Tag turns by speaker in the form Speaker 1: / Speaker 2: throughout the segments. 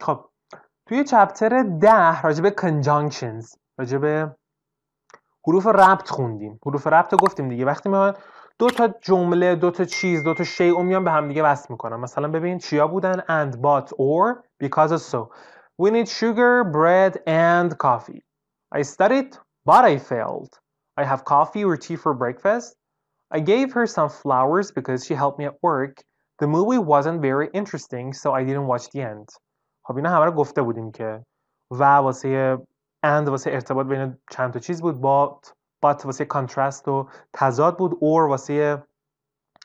Speaker 1: خب توی چپتر ده راجب کنجانکشنز راجب حروف ربط خوندیم حروف ربط رو گفتیم دیگه وقتی ما دو تا جمله دو تا چیز دو تا شیء میان به هم دیگه وصل میکنن مثلا ببین چیا بودن and but or because of so we need sugar bread and coffee I studied but I failed I have coffee or tea for breakfast I gave her some flowers because she helped me at work The movie wasn't very interesting so I didn't watch the end خب اینا همه رو گفته بودیم که و واسه اند واسه ارتباط بین چند تا چیز بود با بات واسه کانترست و تضاد بود اور واسه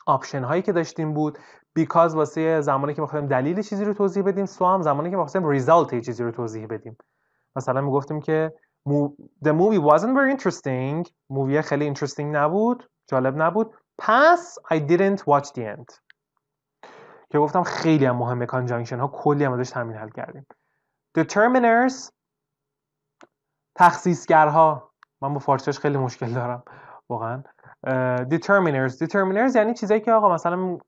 Speaker 1: آپشن هایی که داشتیم بود بیکاز واسه زمانی که می‌خوایم دلیل چیزی رو توضیح بدیم سو هم زمانی که می‌خوایم ریزالت چیزی رو توضیح بدیم مثلا میگفتیم که the movie wasn't very interesting مووی خیلی interesting نبود جالب نبود پس I didn't watch the end که گفتم خیلی هم مهمه کانجانکشن ها کلی هم ازش تامین حل کردیم determiners تخصیصگرها من با فارسیش خیلی مشکل دارم واقعا determiners determiners یعنی چیزایی که آقا مثلا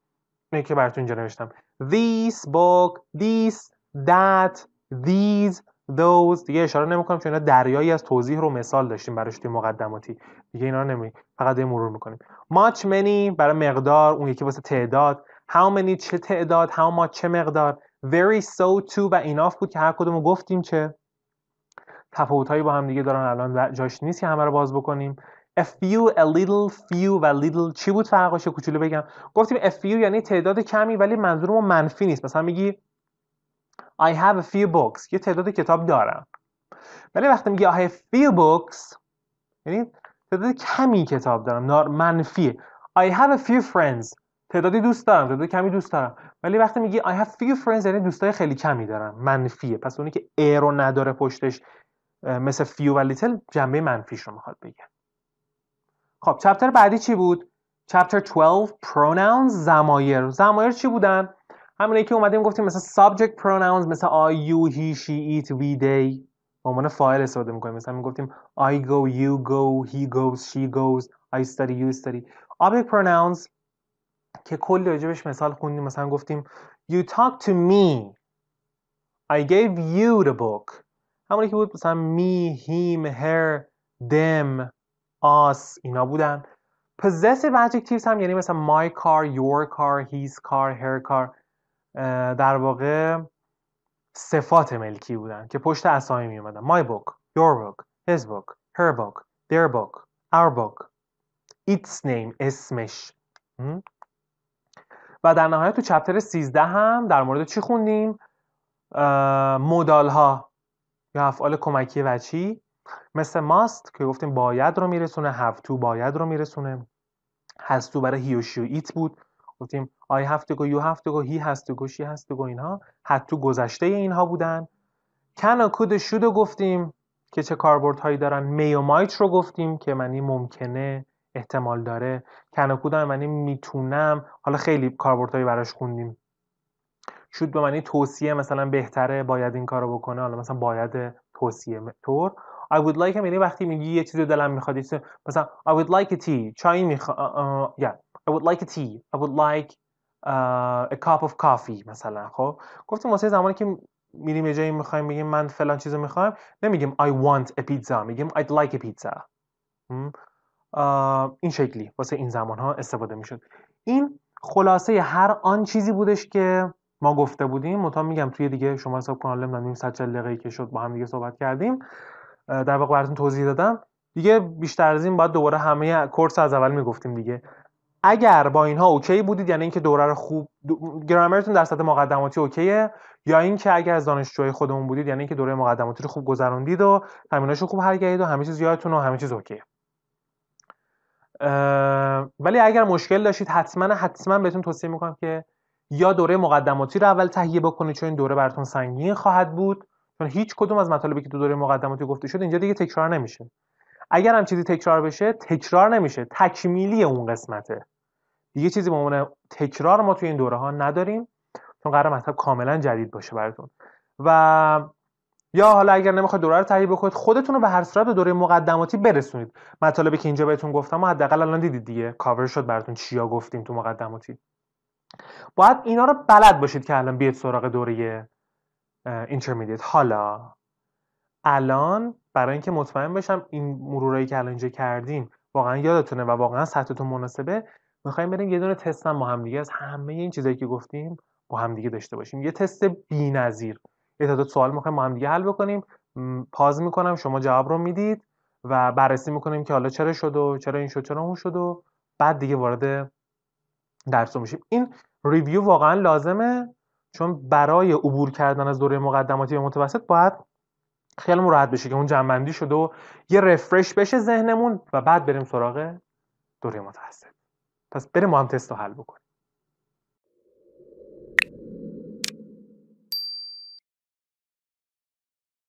Speaker 1: می که براتون اینجا نوشتم this book this that these those دیگه اشاره نمیکنم چون اینا دریایی از توضیح رو مثال داشتیم براش توی مقدماتی دیگه اینا رو نمی فقط مرور میکنیم much many برای مقدار اون یکی واسه تعداد how many چه تعداد how much چه مقدار very so too و enough بود که هر کدوم گفتیم چه هایی با هم دیگه دارن الان جاش نیست که همه رو باز بکنیم a few a little few و little چی بود فرقش کوچولو بگم گفتیم a few یعنی تعداد کمی ولی منظور ما منفی نیست مثلا میگی I have a few books یه تعداد کتاب دارم ولی وقتی میگی I have few books یعنی تعداد کمی کتاب دارم منفی. I have a few friends تعدادی دوست دارم تعداد کمی دوست دارم ولی وقتی میگی I have few friends یعنی دوستای خیلی کمی دارم منفیه پس اونی که ا رو نداره پشتش مثل few و little جنبه منفیش رو میخواد بگه خب چپتر بعدی چی بود چپتر 12 pronouns زمایر زمایر چی بودن همونه که اومدیم گفتیم مثل subject pronouns مثل I, you, he, she, it, we, they به عنوان فاعل استفاده میکنیم مثلا میگفتیم I go, you go, he goes, she goes I study, you study object pronouns که کلی راجبش مثال خوندیم مثلا گفتیم You talk to me I gave you the book همونی که بود مثلا me, him, her, them, us اینا بودن possessive adjectives هم یعنی مثلا my car, your car, his car, her car در واقع صفات ملکی بودن که پشت اسامی می اومدن my book, your book, his book, her book, their book, our book its name اسمش و در نهایت تو چپتر 13 هم در مورد چی خوندیم مدال ها یا افعال کمکی وچی مثل ماست که گفتیم باید رو میرسونه هفتو باید رو میرسونه هستو برای هی و ایت بود گفتیم آی هفت گو یو هفت گو هی هست گو شی هست گو اینها حتی گذشته اینها بودن کن و کود شود گفتیم که چه کاربردهایی دارن می و مایت رو گفتیم که معنی ممکنه احتمال داره کنکود به معنی میتونم حالا خیلی کاربردهایی براش خوندیم شود به معنی توصیه مثلا بهتره باید این کارو بکنه حالا مثلا باید توصیه طور I would like یعنی وقتی میگی یه چیزی دلم میخواد مثلا I would like a tea چای میخواد uh, yeah. I would like a tea I would like uh, a cup of coffee مثلا خب گفتیم واسه زمانی که میریم یه جایی میخوایم بگیم من فلان چیزو میخوام نمیگیم I want a pizza میگیم I'd like a pizza این شکلی واسه این زمان ها استفاده میشد این خلاصه هر آن چیزی بودش که ما گفته بودیم مطمئن میگم توی دیگه شما حساب کانال حالا نیم ست که شد با هم دیگه صحبت کردیم در واقع براتون توضیح دادم دیگه بیشتر از این باید دوباره همه کورس از اول میگفتیم دیگه اگر با اینها اوکی بودید یعنی اینکه دوره رو خوب گرامرتون در سطح مقدماتی اوکیه یا اینکه اگر از دانشجوی خودمون بودید یعنی اینکه دوره مقدماتی رو خوب گذروندید و همیناشو خوب حل و همه چیز یادتون و همه چیز اوکیه ولی اگر مشکل داشتید حتما حتما بهتون توصیه میکنم که یا دوره مقدماتی رو اول تهیه بکنید چون این دوره براتون سنگین خواهد بود چون هیچ کدوم از مطالبی که تو دوره مقدماتی گفته شد اینجا دیگه تکرار نمیشه اگر هم چیزی تکرار بشه تکرار نمیشه تکمیلی اون قسمته دیگه چیزی به عنوان تکرار ما توی این دوره ها نداریم چون قرار مطلب کاملا جدید باشه براتون و یا حالا اگر نمیخواید دوره رو تهیه بکنید خودتون رو به هر صورت به دوره مقدماتی برسونید مطالبی که اینجا بهتون گفتم و حداقل الان دیدید دیگه کاور شد براتون چیا گفتیم تو مقدماتی باید اینا رو بلد باشید که الان بیاید سراغ دوره اینترمدیت حالا الان برای اینکه مطمئن بشم این مرورایی که الان اینجا کردیم واقعا یادتونه و واقعا سطحتون مناسبه میخوایم بریم یه دونه تست هم با هم دیگه از همه این چیزایی که گفتیم با همدیگه داشته باشیم یه تست بی‌نظیر یه تعداد سوال میخوایم ما هم دیگه حل بکنیم پاز میکنم شما جواب رو میدید و بررسی میکنیم که حالا چرا شد و چرا این شد چرا اون شد و بعد دیگه وارد درس میشیم این ریویو واقعا لازمه چون برای عبور کردن از دوره مقدماتی به متوسط باید خیلی راحت بشه که اون جنبندی شد و یه رفرش بشه ذهنمون و بعد بریم سراغ دوره متوسط پس بریم ما هم تست رو حل بکنیم